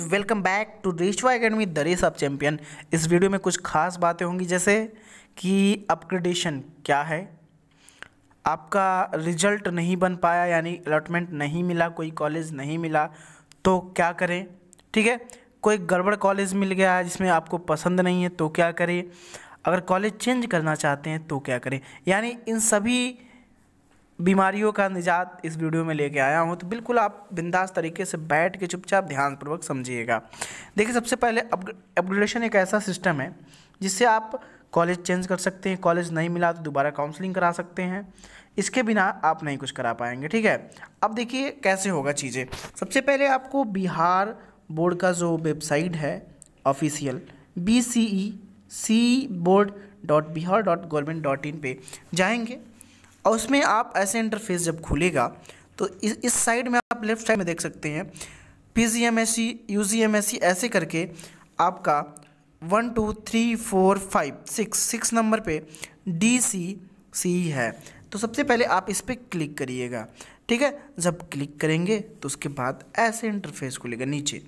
welcome back to Rishwa academy the race of champion इस वीडियो में कुछ खास बातें होंगी जैसे कि अपग्रेडेशन क्या है आपका रिजल्ट नहीं बन पाया यानी अलॉटमेंट नहीं मिला कोई कॉलेज नहीं मिला तो क्या करें ठीक है कोई गड़बड़ कॉलेज मिल गया जिसमें आपको पसंद नहीं है तो क्या करें अगर कॉलेज चेंज करना चाहते हैं तो क्या करें यानी इन सभी बीमारियों का निजात इस वीडियो में लेके आया हूँ तो बिल्कुल आप बिंदास तरीके से बैठ के चुपचाप ध्यानपूर्वक समझिएगा देखिए सबसे पहले अपग्रेडेशन एक ऐसा सिस्टम है जिससे आप कॉलेज चेंज कर सकते हैं कॉलेज नहीं मिला तो दोबारा काउंसलिंग करा सकते हैं इसके बिना आप नहीं कुछ करा पाएंगे ठीक है अब देखिए कैसे होगा चीज़ें सबसे पहले आपको बिहार बोर्ड का जो वेबसाइट है official B C E C board dot Bihar dot government dot in पर जाएंगे और उसमें आप ऐसे इंटरफेस जब खुलेगा तो इस इस साइड में आप लेफ्ट साइड में देख सकते हैं P G M S C U G M S C ऐसे करके आपका one two three four five six six number पे डी सी सी है तो सबसे पहले आप इस पर क्लिक करिएगा ठीक है जब क्लिक करेंगे तो उसके बाद ऐसे इंटरफेस खुलेगा नीचे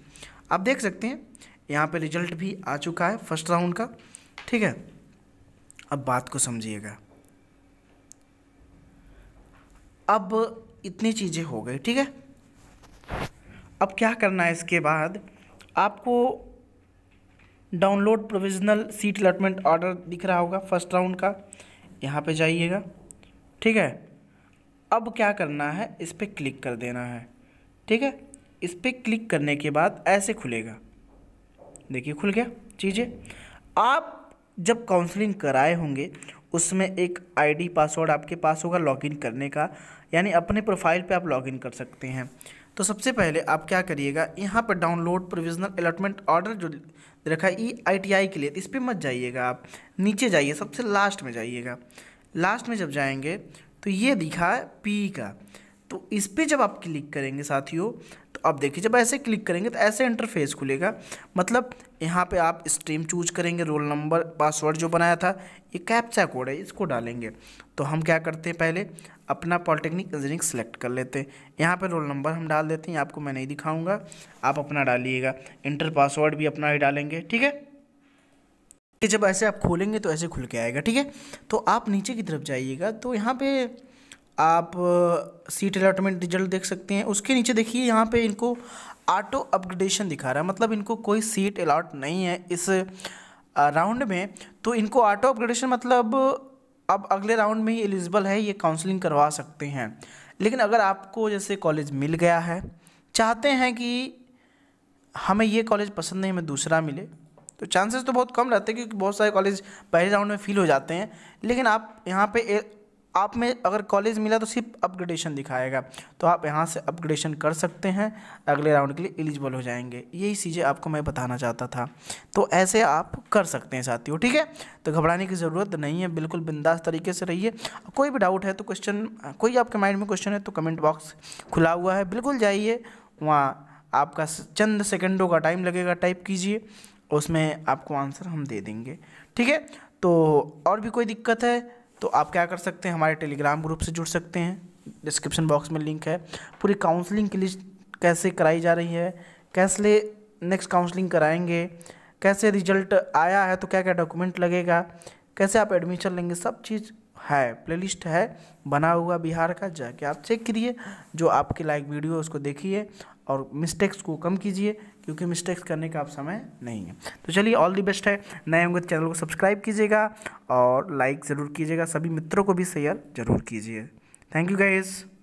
आप देख सकते हैं यहाँ पे रिजल्ट भी आ चुका है फर्स्ट राउंड का ठीक है अब बात को समझिएगा अब इतनी चीज़ें हो गई ठीक है अब क्या करना है इसके बाद आपको download provisional seat allotment order दिख रहा होगा फर्स्ट राउंड का यहाँ पे जाइएगा ठीक है अब क्या करना है इस पर क्लिक कर देना है ठीक है इस पर क्लिक करने के बाद ऐसे खुलेगा देखिए खुल गया चीज़ें आप जब काउंसलिंग कराए होंगे उसमें एक आईडी पासवर्ड आपके पास होगा लॉगिन करने का यानी अपने प्रोफाइल पे आप लॉगिन कर सकते हैं तो सबसे पहले आप क्या करिएगा यहाँ पर डाउनलोड प्रोविजनल अलॉटमेंट ऑर्डर जो रखा है ई e आई के लिए इस पर मत जाइएगा आप नीचे जाइए सबसे लास्ट में जाइएगा लास्ट में जब जाएंगे तो ये दिखा पी का तो इस पर जब आप क्लिक करेंगे साथियों तो अब देखिए जब ऐसे क्लिक करेंगे तो ऐसे इंटरफेस खुलेगा मतलब यहाँ पे आप स्ट्रीम चूज करेंगे रोल नंबर पासवर्ड जो बनाया था ये कैप्चा कोड है इसको डालेंगे तो हम क्या करते हैं पहले अपना पॉलिटेक्निक इंजीनियरिंग सेलेक्ट कर लेते हैं यहाँ पे रोल नंबर हम डाल देते हैं आपको मैं नहीं दिखाऊँगा आप अपना डालिएगा इंटर पासवर्ड भी अपना ही डालेंगे ठीक है कि जब ऐसे आप खोलेंगे तो ऐसे खुल के आएगा ठीक है तो आप नीचे की तरफ जाइएगा तो यहाँ पे आप सीट अलाटमेंट रिजल्ट देख सकते हैं उसके नीचे देखिए यहाँ पे इनको ऑटो अपग्रेडेशन दिखा रहा है मतलब इनको कोई सीट अलाट नहीं है इस राउंड में तो इनको ऑटो अपग्रेडेशन मतलब अब अगले राउंड में ही एलिजिबल है ये काउंसलिंग करवा सकते हैं लेकिन अगर आपको जैसे कॉलेज मिल गया है चाहते हैं कि हमें ये कॉलेज पसंद नहीं हमें दूसरा मिले तो चांसेस तो बहुत कम रहते हैं क्योंकि बहुत सारे कॉलेज पहले राउंड में फ़ील हो जाते हैं लेकिन आप यहाँ पे आप में अगर कॉलेज मिला तो सिर्फ अपग्रेडेशन दिखाएगा तो आप यहाँ से अपग्रेडेशन कर सकते हैं अगले राउंड के लिए एलिजिबल हो जाएंगे यही चीज़ें आपको मैं बताना चाहता था तो ऐसे आप कर सकते हैं साथियों ठीक है तो घबराने की ज़रूरत नहीं है बिल्कुल बिंदास तरीके से रहिए कोई भी डाउट है तो क्वेश्चन कोई आपके माइंड में क्वेश्चन है तो कमेंट बॉक्स खुला हुआ है बिल्कुल जाइए वहाँ आपका चंद सेकेंडों का टाइम लगेगा टाइप कीजिए उसमें आपको आंसर हम दे देंगे ठीक है तो और भी कोई दिक्कत है तो आप क्या कर सकते हैं हमारे टेलीग्राम ग्रुप से जुड़ सकते हैं डिस्क्रिप्शन बॉक्स में लिंक है पूरी काउंसलिंग की लिस्ट कैसे कराई जा रही है कैसे नेक्स्ट काउंसलिंग कराएंगे कैसे रिजल्ट आया है तो क्या क्या डॉक्यूमेंट लगेगा कैसे आप एडमिशन लेंगे सब चीज़ है प्लेलिस्ट है बना हुआ बिहार का जाके आप चेक करिए जो आपकी लाइक वीडियो उसको देखिए और मिस्टेक्स को कम कीजिए क्योंकि मिस्टेक्स करने का आप समय नहीं है तो चलिए ऑल दी बेस्ट है नए होंगे तो चैनल को सब्सक्राइब कीजिएगा और लाइक ज़रूर कीजिएगा सभी मित्रों को भी शेयर ज़रूर कीजिए थैंक यू गाइज़